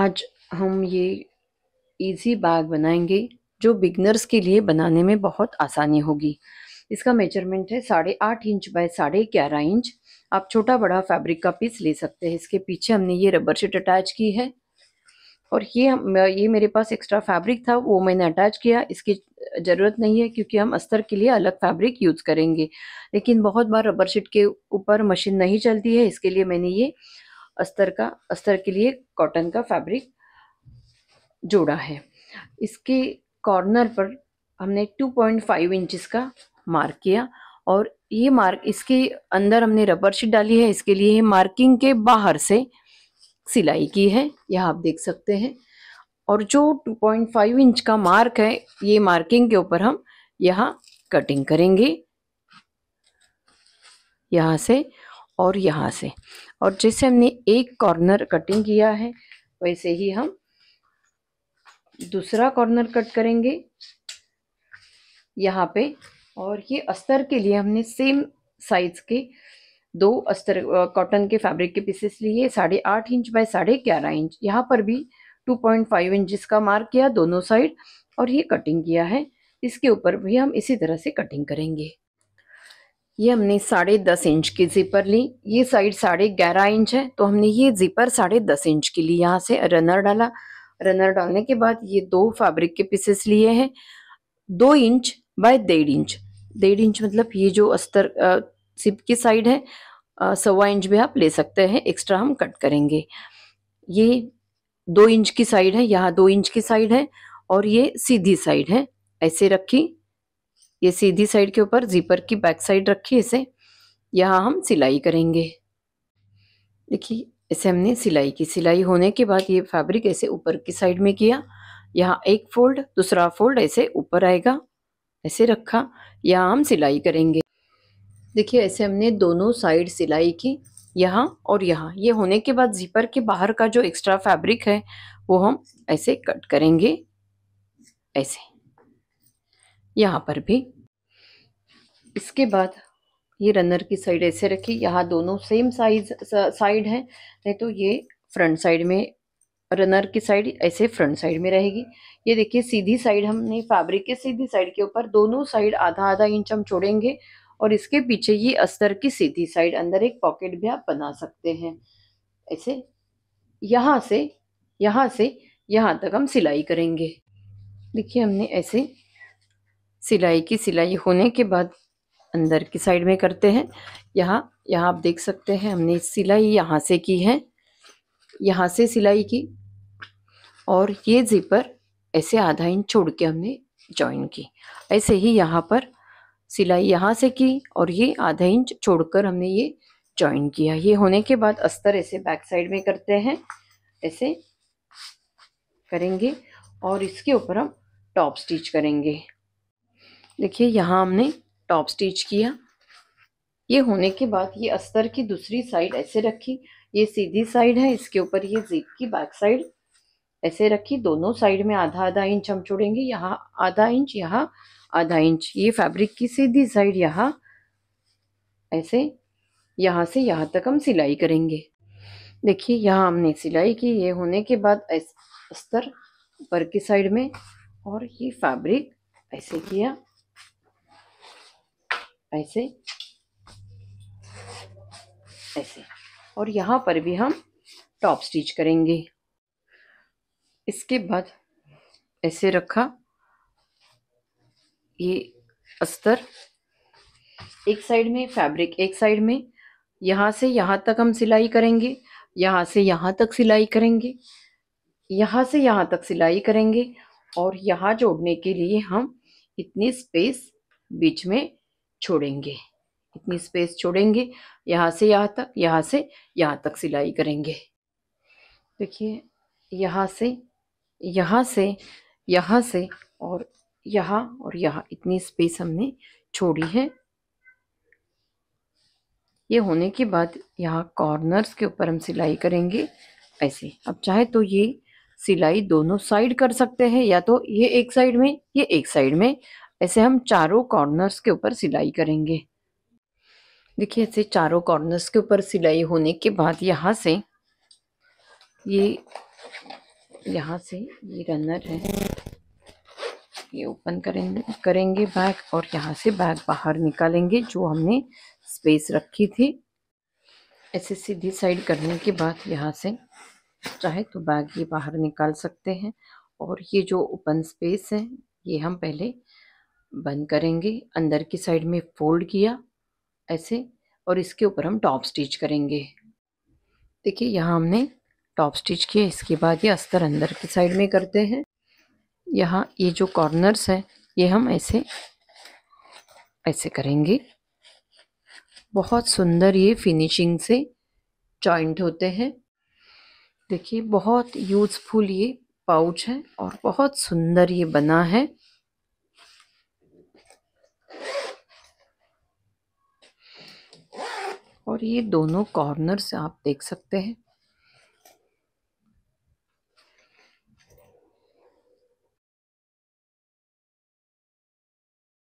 आज हम ये इजी बैग बनाएंगे जो बिगनर्स के लिए बनाने में बहुत आसानी होगी इसका मेजरमेंट है साढ़े आठ इंच बाय साढ़े ग्यारह इंच आप छोटा बड़ा फैब्रिक का पीस ले सकते हैं इसके पीछे हमने ये रबर शीट अटैच की है और ये ये मेरे पास एक्स्ट्रा फैब्रिक था वो मैंने अटैच किया इसकी ज़रूरत नहीं है क्योंकि हम अस्तर के लिए अलग फैब्रिक यूज़ करेंगे लेकिन बहुत बार रबर शीट के ऊपर मशीन नहीं चलती है इसके लिए मैंने ये अस्तर का अस्तर के लिए कॉटन का फैब्रिक जोड़ा है इसके कॉर्नर पर हमने 2.5 पॉइंट इंचज़ का मार्क किया और ये मार्क इसके अंदर हमने रबर शीट डाली है इसके लिए मार्किंग के बाहर से सिलाई की है यह आप देख सकते हैं और जो 2.5 इंच का मार्क है ये मार्किंग के ऊपर हम यहाँ कटिंग करेंगे यहाँ से और यहाँ से और जैसे हमने एक कॉर्नर कटिंग किया है वैसे ही हम दूसरा कॉर्नर कट करेंगे यहाँ पे और ये अस्तर के लिए हमने सेम साइज़ के दो अस्तर कॉटन के फैब्रिक के पीसेस लिए साढ़े आठ इंच बाय साढ़े ग्यारह इंच यहाँ पर भी टू पॉइंट फाइव इंच का मार्क किया दोनों साइड और ये कटिंग किया है इसके ऊपर भी हम इसी तरह से कटिंग करेंगे ये हमने साढ़े दस इंच की जिपर ली ये साइड साढ़े ग्यारह इंच है तो हमने ये जिपर साढ़े दस इंच की ली यहाँ से रनर डाला रनर डालने के बाद ये दो फैब्रिक के पीसेस लिए हैं दो इंच बाय डेढ़ इंच डेढ़ इंच मतलब ये जो अस्तर सिप की साइड है सवा इंच भी आप ले सकते हैं एक्स्ट्रा हम कट करेंगे ये दो इंच की साइड है यहाँ दो इंच की साइड है और ये सीधी साइड है ऐसे रखी ये सीधी साइड के ऊपर जीपर की बैक साइड रखी इसे यहाँ हम सिलाई करेंगे देखिए इसे हमने सिलाई की सिलाई होने के बाद ये फैब्रिक ऐसे ऊपर की साइड में किया यहाँ एक फोल्ड दूसरा फोल्ड ऐसे ऊपर आएगा ऐसे रखा यहाँ हम सिलाई करेंगे देखिए ऐसे हमने दोनों साइड सिलाई की यहाँ और यहाँ ये होने के बाद जीपर के बाहर का जो एक्स्ट्रा फैब्रिक है वो हम ऐसे कट करेंगे ऐसे यहाँ पर भी इसके बाद ये रनर की साइड ऐसे रखी यहाँ दोनों सेम साइज साइड हैं नहीं तो ये फ्रंट साइड में रनर की साइड ऐसे फ्रंट साइड में रहेगी ये देखिए सीधी साइड हमने फैब्रिक के सीधी साइड के ऊपर दोनों साइड आधा आधा इंच हम छोड़ेंगे और इसके पीछे ये अस्तर की सीधी साइड अंदर एक पॉकेट भी आप बना सकते हैं ऐसे यहाँ से यहाँ से यहाँ तक हम सिलाई करेंगे देखिए हमने ऐसे सिलाई की सिलाई होने के बाद अंदर की साइड में करते हैं यहाँ यहाँ आप देख सकते हैं हमने सिलाई यहाँ से की है यहाँ से सिलाई की और ये ज़िपर ऐसे आधा इंच छोड़ के हमने जॉइन की ऐसे ही यहाँ पर सिलाई यहाँ से की और ये आधा इंच छोड़कर हमने ये जॉइन किया ये होने के बाद अस्तर ऐसे बैक साइड में करते हैं ऐसे करेंगे और इसके ऊपर हम टॉप स्टिच करेंगे देखिए यहाँ हमने टॉप स्टिच किया ये होने के बाद ये अस्तर की दूसरी साइड ऐसे रखी ये सीधी साइड है इसके ऊपर ये जीप की बैक साइड ऐसे रखी दोनों साइड में आधा आधा इंच हम छोड़ेंगे यहाँ आधा इंच यहाँ आधा इंच ये फैब्रिक की सीधी साइड यहाँ ऐसे यहाँ से यहाँ तक हम सिलाई करेंगे देखिए यहाँ हमने सिलाई की ये होने के बाद अस्तर ऊपर की साइड में और ये फैब्रिक ऐसे किया ऐसे ऐसे और यहाँ पर भी हम टॉप स्टिच करेंगे इसके बाद ऐसे रखा ये अस्तर एक साइड में फैब्रिक एक साइड में यहाँ से यहाँ तक हम सिलाई करेंगे यहाँ से यहाँ तक सिलाई करेंगे यहाँ से यहाँ तक सिलाई करेंगे और यहाँ जोड़ने के लिए हम इतनी स्पेस बीच में छोड़ेंगे इतनी स्पेस छोड़ेंगे यहाँ से यहाँ तक यहाँ से यहाँ तक सिलाई करेंगे देखिए यहाँ से यहाँ से यहाँ से और यहाँ और यहाँ इतनी स्पेस हमने छोड़ी है ये होने के बाद यहाँ कॉर्नर्स के ऊपर हम सिलाई करेंगे ऐसे अब चाहे तो ये सिलाई दोनों साइड कर सकते हैं या तो ये एक साइड में ये एक साइड में ऐसे हम चारों कॉर्नर्स के ऊपर सिलाई करेंगे देखिए ऐसे चारों कॉर्नर्स के ऊपर सिलाई होने के बाद यहाँ से ये यहाँ से ये रनर है ये ओपन करेंगे करेंगे बैग और यहाँ से बैग बाहर निकालेंगे जो हमने स्पेस रखी थी ऐसे सीधी साइड करने के बाद यहाँ से चाहे तो बैग ये बाहर निकाल सकते हैं और ये जो ओपन स्पेस है ये हम पहले बंद करेंगे अंदर की साइड में फोल्ड किया ऐसे और इसके ऊपर हम टॉप स्टिच करेंगे देखिए यहाँ हमने टॉप स्टिच किया इसके बाद ये अस्तर अंदर की साइड में करते हैं यहाँ ये जो कॉर्नर्स है ये हम ऐसे ऐसे करेंगे बहुत सुंदर ये फिनिशिंग से जॉइंट होते हैं देखिए बहुत यूज़फुल ये पाउच है और बहुत सुंदर ये बना है और ये दोनों कॉर्नर से आप देख सकते हैं